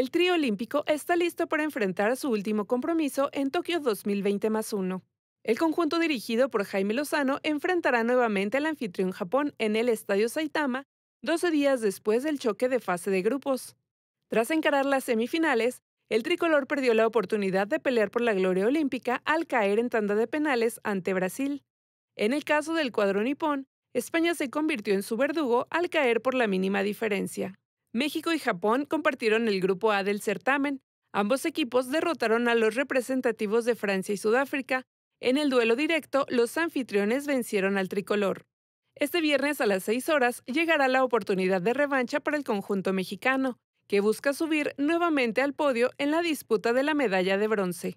El trío olímpico está listo para enfrentar a su último compromiso en Tokio 2020 más El conjunto dirigido por Jaime Lozano enfrentará nuevamente al anfitrión Japón en el Estadio Saitama 12 días después del choque de fase de grupos. Tras encarar las semifinales, el tricolor perdió la oportunidad de pelear por la gloria olímpica al caer en tanda de penales ante Brasil. En el caso del cuadro nipón, España se convirtió en su verdugo al caer por la mínima diferencia. México y Japón compartieron el grupo A del certamen. Ambos equipos derrotaron a los representativos de Francia y Sudáfrica. En el duelo directo, los anfitriones vencieron al tricolor. Este viernes a las seis horas llegará la oportunidad de revancha para el conjunto mexicano, que busca subir nuevamente al podio en la disputa de la medalla de bronce.